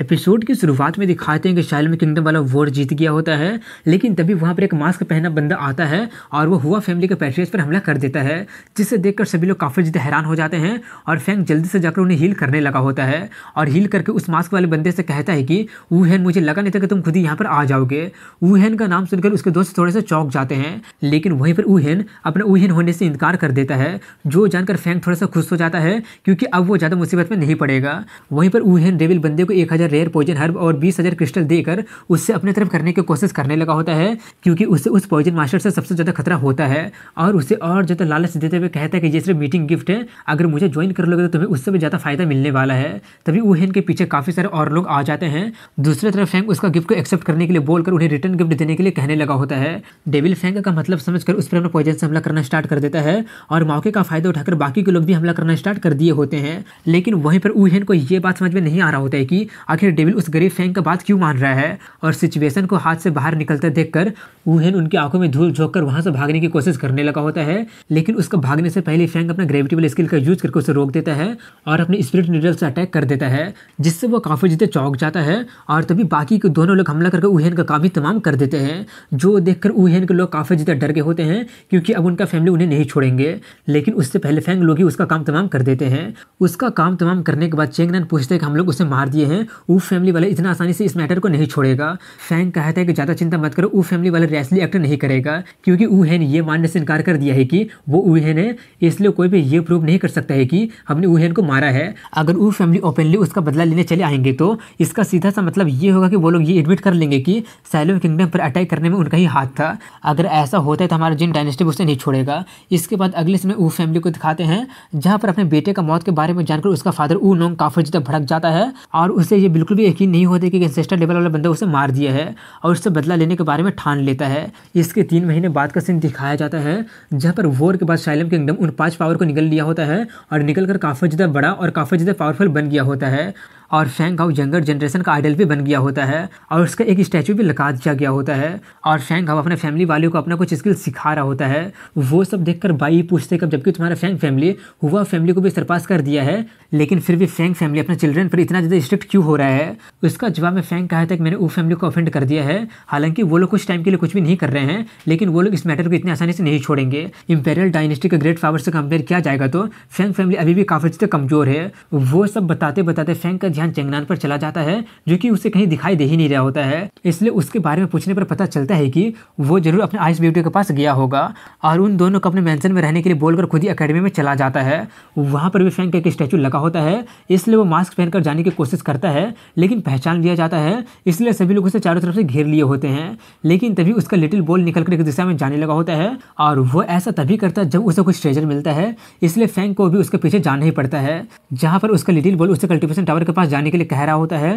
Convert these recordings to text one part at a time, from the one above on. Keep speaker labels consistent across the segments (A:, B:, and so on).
A: episode की शुरुआत में दिखाते हैं कि में किंगडम वाला वोर जीत गया होता है लेकिन तभी वहाँ पर एक मास्क पहना बंदा आता है और वो हुआ फैमिली के पैट्रियस पर हमला कर देता है जिसे देखकर सभी लोग काफ़ी ज़्यादा हैरान हो जाते हैं और फैंग जल्दी से जाकर उन्हें हील करने लगा होता है और हील करके उस मास्क वाले बंदे से कहता है कि वूहैन मुझे लगा नहीं था कि तुम खुद ही यहाँ पर आ जाओगे वूहैन का नाम सुनकर उसके दोस्त थोड़े से चौंक जाते हैं लेकिन वहीं पर वूहैन अपना वूहैन होने से इनकार कर देता है जो जानकर फैंग थोड़ा सा खुश हो जाता है क्योंकि अब वो ज़्यादा मुसीबत में नहीं पड़ेगा वहीं पर वूहैन रेविल बंदे को एक हज़ार रेयर पॉइजन हर्ब और बीस हज़ार क्रिस्टल देकर उससे अपने तरफ करने की कोशिश करने लगा होता है क्योंकि उससे उस पॉइजन मास्टर से सबसे ज़्यादा खतरा होता है और उसे और ज़्यादा लालच देते हुए कहता है कि जैसे मीटिंग गिफ्ट है अगर मुझे ज्वाइन कर लोगे तो तुम्हें उससे भी ज़्यादा फायदा मिलने वाला है तभी वो हेन के पीछे काफ़ी सारे और लोग आ जाते हैं दूसरी तरफ फैंक उसका गिफ्ट को एक्सेप्ट करने के लिए बोलकर उन्हें रिटर्न गिफ्ट देने के लिए कहने लगा होता है डेविल फैंक का मतलब समझकर उस पर अपना पॉइजन से हमला करना स्टार्ट कर देता है और मौके का फायदा उठाकर बाकी के लोग भी हमला करना स्टार्ट कर दिए होते हैं लेकिन वहीं पर उहेन को यह बात समझ में नहीं आ रहा होता है कि आखिर डेविल उस गरीब फैंग का बात क्यों मान रहा है और सिचुएशन को हाथ से बाहर निकलते कर वूहेन उनकी आंखों में धूल झोंक कर वहां से भागने की कोशिश करने लगा होता है लेकिन उसका भागने से पहले फैंक अपना ग्रेविटेबल स्किल का यूज करके उसे रोक देता है और अपने स्पिरिट निडल से अटैक कर देता है जिससे वो काफ़ी जितने चौंक जाता है और तभी बाकी के दोनों लोग हमला करके वूहेन का काम ही तमाम कर देते हैं जो देख कर के लोग काफ़ी जितने डर के होते हैं क्योंकि अब उनका फैमिली उन्हें नहीं छोड़ेंगे लेकिन उससे पहले फैंग लोग ही उसका काम तमाम कर देते हैं उसका काम तमाम करने के बाद चेंगनान पूछते हैं कि हम लोग उसे मार दिए हैं वो फैमिली वाले इतना आसानी से इस मैटर को नहीं छोड़ेगा फैंग कहता है कि ज़्यादा चिंता मत करो वो फैमिली वाले रैसली एक्ट नहीं करेगा क्योंकि है ये मानने से इनकार कर दिया है कि वो वूहेन है इसलिए कोई भी ये प्रूव नहीं कर सकता है कि हमने वूहेन को मारा है अगर वो फैमिली ओपनली उसका बदला लेने चले आएंगे तो इसका सीधा सा मतलब ये होगा कि वो लोग ये एडमिट कर लेंगे कि सैलो किंगडम पर अटैक करने में उनका ही हाथ था अगर ऐसा होता है तो हमारा जिन डायनेस्टी उसे नहीं छोड़ेगा इसके बाद अगले समय ऊ फैमिली को दिखाते हैं जहाँ पर अपने बेटे का मौत के बारे में जानकर उसका फादर ऊ नोंग काफी ज़्यादा भड़क जाता है और उसे ये बिल्कुल भी यकीन नहीं होता कि एंसेस्टर लेवल वाला बंदा उसे मार दिया है और उससे बदला लेने के बारे में ठान लेता है इसके तीन महीने बाद का सीन दिखाया जाता है जहाँ पर वोर के बाद शाइलम किंगडम उन पाँच पावर को निकल लिया होता है और निकल कर काफ़ी ज़्यादा बड़ा और काफ़ी ज़्यादा पावरफुल बन गया होता है और फैंग हाउ यंगर जनरेशन का आइडल भी बन गया होता है और उसका एक स्टैचू भी लगा दिया गया होता है और फैंग हाउ अपने फैमिली वाले को अपना कुछ स्किल सिखा रहा होता है वो सब कर बाई पूछते कब जबकि तुम्हारा फैंग फैमिली हुआ फैमिली को भी सरपास कर दिया है लेकिन फिर भी फैंग फैमिली अपने चिल्ड्रन पर इतना ज़्यादा स्ट्रिक्ट क्यों हो रहा है उसका जवाब में फैंग कहा था कि मैंने वो फैमिली को ऑफेंड कर दिया है हालांकि वो लोग कुछ टाइम के लिए कुछ भी नहीं कर रहे हैं लेकिन वो लोग इस मैटर को इतनी आसानी से नहीं छोड़ेंगे इंपेरियल डायनेस्टी के ग्रेट फावर से कंपेयर किया जाएगा तो फैंग फैमिली अभी भी काफ़ी ज़्यादा कमज़ोर है वो सब बताते बताते फैंग का ध्यान चंगनान पर चला जाता है जो कि उसे कहीं दिखाई दे ही नहीं रहा होता है इसलिए उसके बारे में पूछने पर पता चलता है कि वो जरूर अपने आइस ब्यूटी के पास गया होगा और उन दोनों को अपने मैंसन में रहने के लिए बोलकर खुद ही अकेडमी में चला जाता है वहाँ पर भी फैंक एक स्टैचू लगा होता है इसलिए वो मास्क पहनकर जाने की कोशिश करता है लेकिन पहचान लिया जाता है इसलिए सभी लोग उसे चारों तरफ से घेर लिए होते हैं लेकिन तभी उसका लिटिल बॉल निकलकर एक दिशा में जाने लगा होता है और वो ऐसा तभी करता है जब उसे कुछ ट्रेजर मिलता है इसलिए फैंक को भी उसके पीछे जाना ही पड़ता है जहाँ पर उसका लिटिल बॉल उसे कल्टिवेशन टावर के पास जाने के लिए कह रहा होता है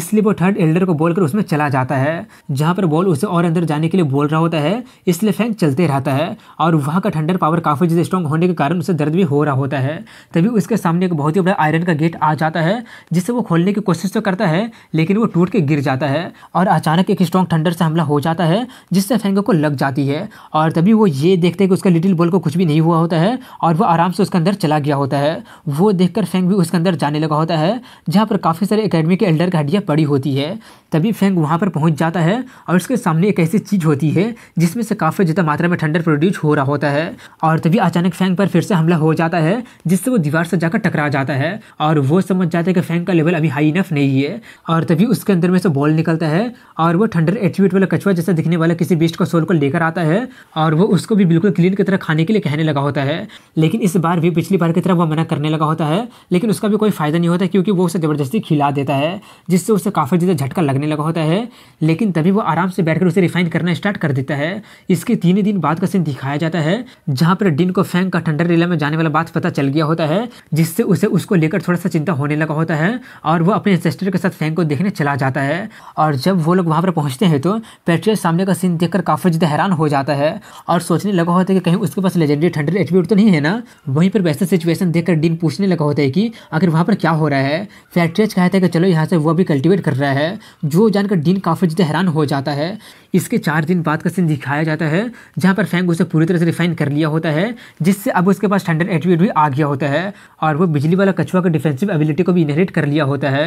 A: इसलिए वो थर्ड एल्डर को बोलकर उसमें चला जाता है जहाँ पर बॉल उसे और अंदर जाने के लिए बोल रहा होता है इसलिए फैंग चलते रहता है और वहाँ का थंडर पावर काफ़ी ज़्यादा स्ट्रॉन्ग होने के कारण उसे दर्द भी हो रहा होता है तभी उसके सामने एक बहुत ही बड़ा आयरन का गेट आ जाता है जिससे वो खोलने की कोशिश तो करता है लेकिन वो टूट के गिर जाता है और अचानक एक स्ट्रॉन्ग थंडर से हमला हो जाता है जिससे फेंगो को लग जाती है और तभी वो ये देखते हैं कि उसका लिटिल बॉल को कुछ भी नहीं हुआ होता है और वो आराम से उसके अंदर चला गया होता है वो देखकर फेंग भी उसके अंदर जाने लगा होता है जहाँ पर काफ़ी सारे अकेडमी के एल्डर की हड्डियाँ पड़ी होती है तभी फेंग वहाँ पर पहुँच जाता है और उसके सामने एक ऐसी चीज़ होती है जिसमें से काफ़ी ज़्यादा मात्रा में ठंडर प्रोड्यूस हो रहा होता है और तभी अचानक फेंग पर फिर से हमला हो जाता है जिससे वो दीवार से जाकर टकरा जाता है और वो समझ जाता है कि फेंग का लेवल अभी हाई इनफ नहीं है और तभी उसके अंदर में से बॉल निकलता है और वो ठंडर एट्रीब्यूट वाला कछुआ जैसा दिखने वाला किसी बेस्ट का सोल को लेकर आता है और वो उसको भी बिल्कुल क्लीन की तरह खाने के लिए कहने लगा होता है लेकिन इस बार भी पिछली बार की तरह वो मना करने लगा होता है लेकिन उसका भी कोई फायदा नहीं होता क्योंकि वो उसे जबरदस्ती ज़बरदस्ती खिला देता है जिससे उसे काफ़ी ज़्यादा झटका लगने लगा होता है लेकिन तभी वो आराम से बैठकर उसे रिफाइन करना स्टार्ट कर देता है इसके तीन ही दिन बाद का सीन दिखाया जाता है जहाँ पर डिन को फैंग का ठंडर रिला में जाने वाला बात पता चल गया होता है जिससे उसे उसको लेकर थोड़ा सा चिंता होने लगा होता है और वो अपने सिस्टर के साथ फैंग को देखने चला जाता है और जब वो लोग वहाँ पर पहुँचते हैं तो पेट्रियस सामने का सीन देखकर काफ़ी ज़्यादा हैरान हो जाता है और सोचने लगा होता है कि कहीं उसके पास लेजेंडरी ठंडर एट्रीब्यूट तो नहीं है ना वहीं पर वैसा सिचुएशन देखकर डिन पूछने लगा होता है कि आखिर वहाँ पर क्या हो रहा है फैक्ट्री स्ट्रेच कहता है कि चलो यहाँ से वो भी कल्टिवेट कर रहा है जो जानकर डीन काफ़ी ज़्यादा हैरान हो जाता है इसके चार दिन बाद का सीन दिखाया जाता है जहाँ पर फैंग उसे पूरी तरह से रिफाइन कर लिया होता है जिससे अब उसके पास स्टैंडर्ड एटीट्यूड भी आ गया होता है और वो बिजली वाला कछुआ का डिफेंसिव एबिलिटी को भी इनहेरिट कर लिया होता है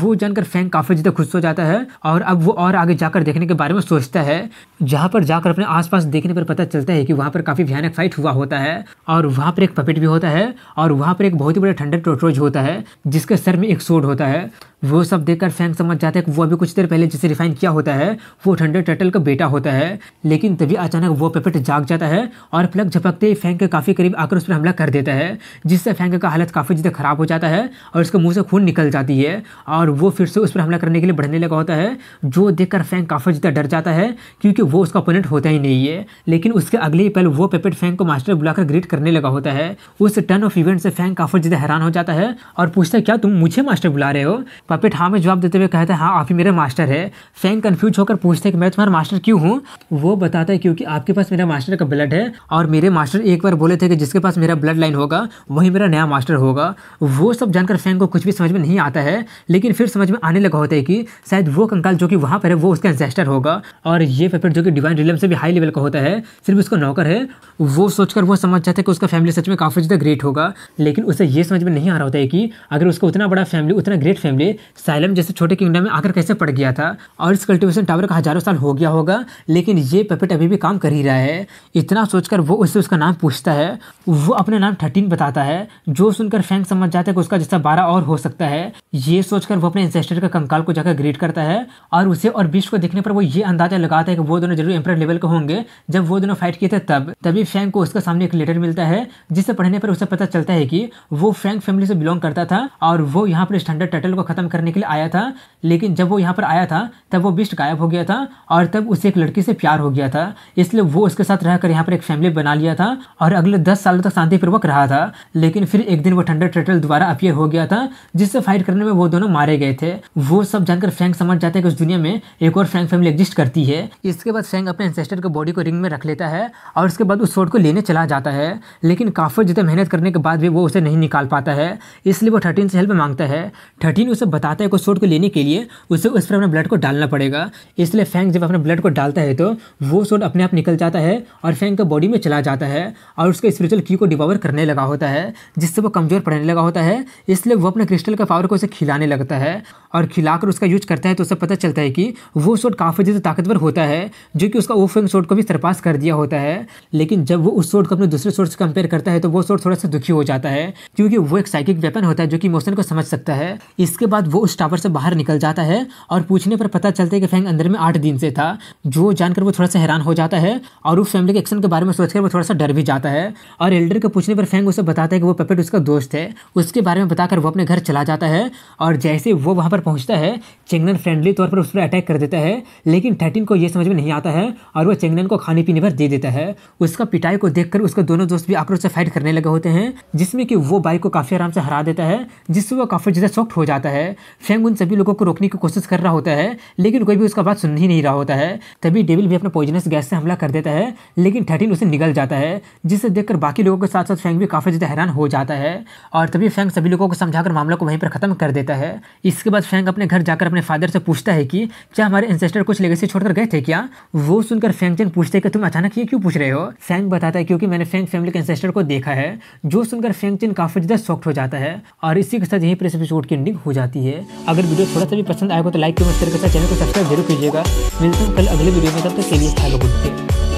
A: वो जानकर फैंग काफ़ी ज़्यादा खुश हो जाता है और अब वो और आगे जाकर देखने के बारे में सोचता है जहाँ पर जाकर अपने आसपास देखने पर पता चलता है कि वहाँ पर काफ़ी भयानक फाइट हुआ होता है और वहाँ पर एक पपेट भी होता है और वहाँ पर एक बहुत ही बड़ा ठंडा टोटरोज होता है जिसके सर में एक सोड होता है वो सब देखकर फैंक समझ जाता है कि वो अभी कुछ देर पहले जिसे रिफाइन किया होता है वो ठंडे टर्टल का बेटा होता है लेकिन तभी अचानक वो पेपेट जाग जाता है और प्लग झपकते ही फैंक के काफ़ी करीब आकर उस पर हमला कर देता है जिससे फैंक का हालत काफ़ी ज़्यादा ख़राब हो जाता है और उसके मुँह से खून निकल जाती है और वो फिर से उस पर हमला करने के लिए बढ़ने लगा होता है जो देखकर फैंक काफ़ी ज़्यादा डर जाता है क्योंकि वो उसका अपोनेंट होता ही नहीं है लेकिन उसके अगले ही पल वो पेपेट फैंक को मास्टर बुलाकर ग्रीट करने लगा होता है उस टर्न ऑफ इवेंट से फैंक काफ़ी ज़्यादा हैरान हो जाता है और पूछता है क्या तुम मुझे मास्टर बुला रहे हो पपेट हाँ में जवाब देते हुए कहता है हाँ आप ही मेरे मास्टर है फैंग कन्फ्यूज होकर पूछते हैं कि मैं तुम्हारा मास्टर क्यों हूँ वो बताता है क्योंकि आपके पास मेरा मास्टर का ब्लड है और मेरे मास्टर एक बार बोले थे कि जिसके पास मेरा ब्लड लाइन होगा वही मेरा नया मास्टर होगा वो सब जानकर फैंग को कुछ भी समझ में नहीं आता है लेकिन फिर समझ में आने लगा होता है कि शायद वो कंकाल जो कि वहाँ पर है वो उसका एंसेस्टर होगा और ये पपेट जो कि डिवाइन रिलम से भी हाई लेवल का होता है सिर्फ उसका नौकर है वो सोचकर वो समझ जाता है कि उसका फैमिली सच में काफ़ी ज़्यादा ग्रेट होगा लेकिन उसे ये समझ में नहीं आ रहा होता है कि अगर उसका उतना बड़ा फैमिली उतना ग्रेट फैमिली साइलम जैसे छोटे किंगडम में आकर कैसे पड़ गया था और इस कल्टिवेशन टावर का हजारों साल हो गया होगा लेकिन ये पपेट अभी भी काम कर ही रहा है इतना सोचकर वो उससे उसका नाम पूछता है वो अपना नाम थर्टीन बताता है जो सुनकर फैंक समझ जाता है कि उसका जैसा बारह और हो सकता है ये सोचकर वो अपने एंसेस्टर का कंकाल को जाकर ग्रीट करता है और उसे और बीच को देखने पर वो ये अंदाजा लगाता है कि वो दोनों जरूर एम्पर लेवल के होंगे जब वो दोनों फाइट किए थे तब तभी फ्रैंक को उसके सामने एक लेटर मिलता है जिसे पढ़ने पर उसे पता चलता है कि वो फ्रैंक फैमिली से बिलोंग करता था और वो यहाँ पर स्टैंडर्ड टटल को खत्म करने के लिए आया था लेकिन जब वो यहाँ पर आया था तब वो बिस्ट गायब हो गया था और तब उसे एक लड़की से प्यार हो गया था इसलिए वो उसके साथ रहकर यहाँ पर एक फैमिली बना लिया था और अगले दस सालों तक शांतिपूर्वक रहा था लेकिन फिर एक दिन वो ठंडा टटल द्वारा अपियर हो गया था जिससे फाइट करने में वो दोनों मारे गए थे वो सब जानकर फ्रैंक समझ जाते हैं कि उस दुनिया में एक और फ्रैंक फैमिली एग्जिस्ट करती है इसके बाद फ्रैंक अपने एंसेस्टर के बॉडी को रिंग में रख लेता है और उसके बाद उस सोड को लेने चला जाता है लेकिन काफ़ी जितने मेहनत करने के बाद भी वो उसे नहीं निकाल पाता है इसलिए वो थर्टीन से हेल्प मांगता है थर्टीन उसे बताता है कि सोड को लेने के लिए उसे उस पर अपने ब्लड को डालना पड़ेगा इसलिए फैंक जब अपने ब्लड को डालता है तो वो सोड अपने आप निकल जाता है और फैंक का बॉडी में चला जाता है और उसके स्पिरिचुअल की को डिपावर करने लगा होता है जिससे वो कमज़ोर पड़ने लगा होता है इसलिए वो अपने क्रिस्टल का पावर को उसे खिलाने लगता है और खिलाकर उसका यूज करता है तो उसे पता चलता है कि वो शॉट काफ़ी ज़्यादा ताकतवर होता है जो कि उसका वो फेंग शॉट को भी सरपास कर दिया होता है लेकिन जब वो उस शॉट को अपने दूसरे शॉट से कंपेयर करता है तो वो शॉट थोड़ा सा दुखी हो जाता है क्योंकि वो एक साइकिक वेपन होता है जो कि मोशन को समझ सकता है इसके बाद वो उस टावर से बाहर निकल जाता है और पूछने पर पता चलता है कि फेंग अंदर में आठ दिन से था जो जानकर वो थोड़ा सा हैरान हो जाता है और उस फैमिली के एक्शन के बारे में सोचकर वो थोड़ा सा डर भी जाता है और एल्डर के पूछने पर फेंग उसे बताता है कि वो पपेट उसका दोस्त है उसके बारे में बताकर वो अपने घर चला जाता है और जैसे वो वहाँ पर पहुँचता है चेंगनन फ्रेंडली तौर पर उस पर अटैक कर देता है लेकिन थर्टीन को ये समझ में नहीं आता है और वह चेंगनन को खाने पीने पर दे देता है उसका पिटाई को देखकर उसके दोनों दोस्त भी आक्रोश से फाइट करने लगे होते हैं जिसमें कि वो बाइक को काफ़ी आराम से हरा देता है जिससे वो काफ़ी ज़्यादा सॉफ्ट हो जाता है फेंग उन सभी लोगों को रोकने की कोशिश कर रहा होता है लेकिन कोई भी उसका बात सुन ही नहीं रहा होता है तभी डेविल भी अपने पॉइजनस गैस से हमला कर देता है लेकिन थर्टीन उसे निकल जाता है जिसे देखकर बाकी लोगों के साथ साथ फेंग भी काफ़ी ज़्यादा हैरान हो जाता है और तभी फेंग सभी लोगों को समझाकर मामला को वहीं पर खत्म कर देता है इसके बाद फैंग अपने घर जाकर अपने फादर से पूछता है कि क्या हमारे एंसेस्टर कुछ लेगेसी छोड़कर गए थे क्या वो सुनकर फैंगचन पूछते कि तुम अचानक ये क्यों पूछ रहे हो फैंग बताता है क्योंकि मैंने फैंग फैमिली के एंसेस्टर को देखा है जो सुनकर फैंगचन काफ़ी ज़्यादा शॉक्ट हो जाता है और इसी के साथ यही पर इस एपिसोड की एंडिंग हो जाती है अगर वीडियो थोड़ा सा भी पसंद आएगा तो लाइक कमेंट करके साथ चैनल को सब्सक्राइब जरूर कीजिएगा मिलते हैं कल अगले वीडियो में तब तक के लिए